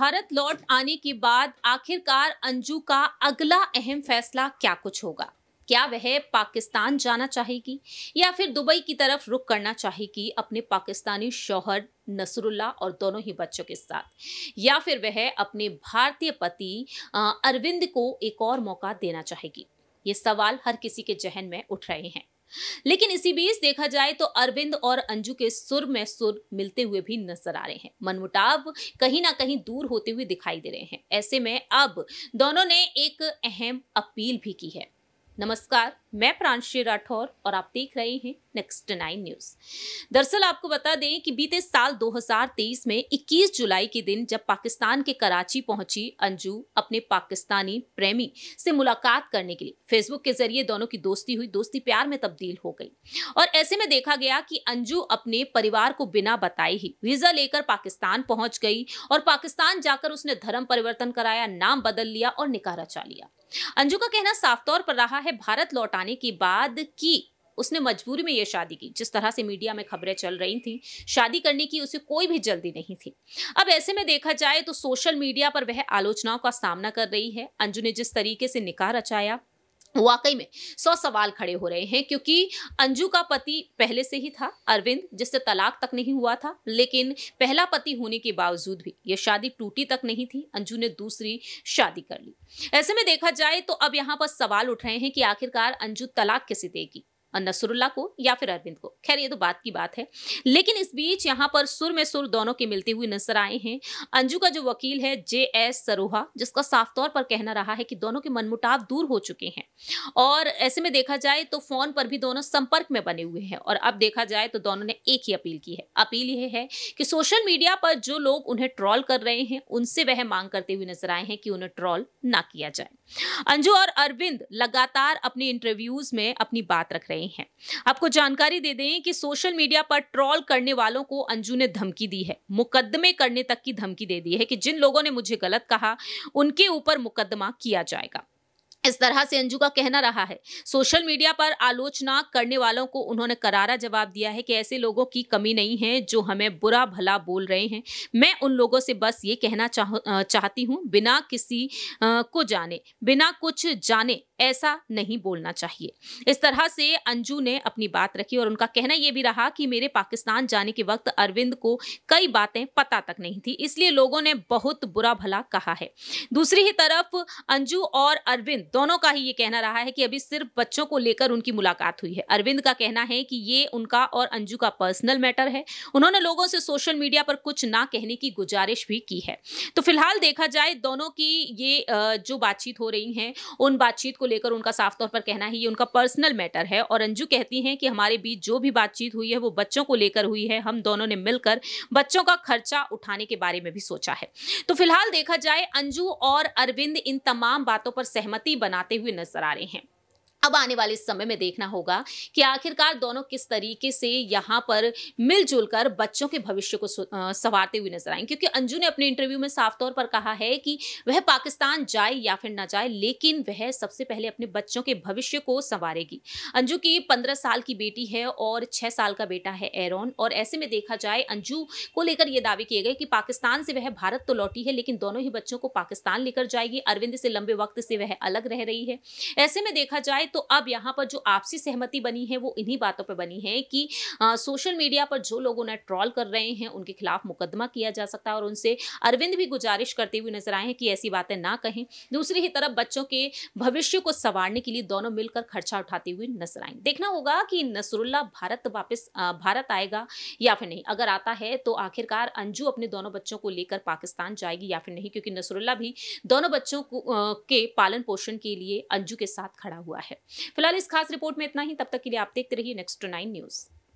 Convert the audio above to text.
भारत लौट आने के बाद आखिरकार अंजू का अगला अहम फैसला क्या कुछ होगा क्या वह पाकिस्तान जाना चाहेगी या फिर दुबई की तरफ रुख करना चाहेगी अपने पाकिस्तानी शौहर नसरुल्ला और दोनों ही बच्चों के साथ या फिर वह अपने भारतीय पति अरविंद को एक और मौका देना चाहेगी ये सवाल हर किसी के जहन में उठ रहे हैं लेकिन इसी बीच देखा जाए तो अरविंद और अंजू के सुर में सुर मिलते हुए भी नजर आ रहे हैं मनमुटाव कहीं ना कहीं दूर होते हुए दिखाई दे रहे हैं ऐसे में अब दोनों ने एक अहम अपील भी की है नमस्कार मैं प्रांशी राठौर और आप देख रहे हैं नेक्स्ट नाइन न्यूज दरअसल आपको बता दें कि बीते साल 2023 में 21 जुलाई के दिन जब पाकिस्तान के कराची पहुंची अंजू अपने पाकिस्तानी प्रेमी से मुलाकात करने के लिए फेसबुक के जरिए दोनों की दोस्ती हुई दोस्ती प्यार में तब्दील हो गई और ऐसे में देखा गया कि अंजू अपने परिवार को बिना बताए ही वीजा लेकर पाकिस्तान पहुंच गई और पाकिस्तान जाकर उसने धर्म परिवर्तन कराया नाम बदल लिया और निकाह रचा लिया अंजू का कहना साफ तौर पर रहा है भारत लौटा बताने की बाद की उसने मजबूरी में यह शादी की जिस तरह से मीडिया में खबरें चल रही थी शादी करने की उसे कोई भी जल्दी नहीं थी अब ऐसे में देखा जाए तो सोशल मीडिया पर वह आलोचनाओं का सामना कर रही है अंजू ने जिस तरीके से निकाह रचाया वाकई में सौ सवाल खड़े हो रहे हैं क्योंकि अंजू का पति पहले से ही था अरविंद जिससे तलाक तक नहीं हुआ था लेकिन पहला पति होने के बावजूद भी यह शादी टूटी तक नहीं थी अंजू ने दूसरी शादी कर ली ऐसे में देखा जाए तो अब यहाँ पर सवाल उठ रहे हैं कि आखिरकार अंजू तलाक कैसे देगी नसरुल्ला को या फिर अरविंद को खैर ये तो बात की बात है लेकिन इस बीच यहाँ पर सुर में सुर दोनों के मिलते हुए नजर आए हैं अंजू का जो वकील है जे एस सरोहा जिसका साफ तौर पर कहना रहा है कि दोनों के मनमुटाव दूर हो चुके हैं और ऐसे में देखा जाए तो फोन पर भी दोनों संपर्क में बने हुए हैं और अब देखा जाए तो दोनों ने एक ही अपील की है अपील यह है कि सोशल मीडिया पर जो लोग उन्हें ट्रॉल कर रहे हैं उनसे वह मांग करते हुए नजर आए हैं कि उन्हें ट्रॉल ना किया जाए अंजू और अरविंद लगातार अपने इंटरव्यूज में अपनी बात रख रहे गए हैं आपको जानकारी दे दें कि सोशल मीडिया पर ट्रोल करने वालों को अंजू ने धमकी दी है मुकदमे करने तक की धमकी दे दी है कि जिन लोगों ने मुझे गलत कहा उनके ऊपर मुकदमा किया जाएगा इस तरह से अंजू का कहना रहा है सोशल मीडिया पर आलोचना करने वालों को उन्होंने करारा जवाब दिया है कि ऐसे लोगों की कमी नहीं है जो हमें बुरा भला बोल रहे हैं मैं उन लोगों से बस ये कहना चाह चाहती हूँ बिना किसी को जाने बिना कुछ जाने ऐसा नहीं बोलना चाहिए इस तरह से अंजू ने अपनी बात रखी और उनका कहना यह भी रहा कि मेरे पाकिस्तान जाने के वक्त अरविंद को कई बातें पता तक नहीं थी इसलिए लोगों ने बहुत बुरा भला कहा है दूसरी ही तरफ अंजू और अरविंद दोनों का ही ये कहना रहा है कि अभी सिर्फ बच्चों को लेकर उनकी मुलाकात हुई है अरविंद का कहना है कि ये उनका और अंजू का पर्सनल मैटर है उन्होंने लोगों से सोशल मीडिया पर कुछ ना कहने की गुजारिश भी की है तो फिलहाल देखा जाए दोनों की ये जो बातचीत हो रही है उन बातचीत को लेकर उनका साफ तौर पर कहना है ये उनका पर्सनल मैटर है और अंजू कहती हैं कि हमारे बीच जो भी बातचीत हुई है वो बच्चों को लेकर हुई है हम दोनों ने मिलकर बच्चों का खर्चा उठाने के बारे में भी सोचा है तो फिलहाल देखा जाए अंजू और अरविंद इन तमाम बातों पर सहमति बनाते हुए नजर आ रहे हैं अब आने वाले समय में देखना होगा कि आखिरकार दोनों किस तरीके से यहाँ पर मिलजुल कर बच्चों के भविष्य को संवारते हुए नजर आएंगे क्योंकि अंजू ने अपने इंटरव्यू में साफ तौर पर कहा है कि वह पाकिस्तान जाए या फिर ना जाए लेकिन वह सबसे पहले अपने बच्चों के भविष्य को संवारेगी अंजू की पंद्रह साल की बेटी है और छः साल का बेटा है एरोन और ऐसे में देखा जाए अंजू को लेकर यह दावे किए गए कि पाकिस्तान से वह भारत तो लौटी है लेकिन दोनों ही बच्चों को पाकिस्तान लेकर जाएगी अरविंद से लंबे वक्त से वह अलग रह रही है ऐसे में देखा जाए तो अब यहाँ पर जो आपसी सहमति बनी है वो इन्हीं बातों पर बनी है कि आ, सोशल मीडिया पर जो लोग उन्हें ट्रॉल कर रहे हैं उनके खिलाफ मुकदमा किया जा सकता है और उनसे अरविंद भी गुजारिश करते हुए नजर आए हैं कि ऐसी बातें ना कहें दूसरी ही तरफ बच्चों के भविष्य को संवारने के लिए दोनों मिलकर खर्चा उठाते हुए नजर आए देखना होगा कि नसरुल्ला भारत वापस भारत आएगा या फिर नहीं अगर आता है तो आखिरकार अंजू अपने दोनों बच्चों को लेकर पाकिस्तान जाएगी या फिर नहीं क्योंकि नसरुल्ला भी दोनों बच्चों को के पालन पोषण के लिए अंजू के साथ खड़ा हुआ है फिलहाल इस खास रिपोर्ट में इतना ही तब तक के लिए आप देखते रहिए नेक्स्ट नाइन न्यूज़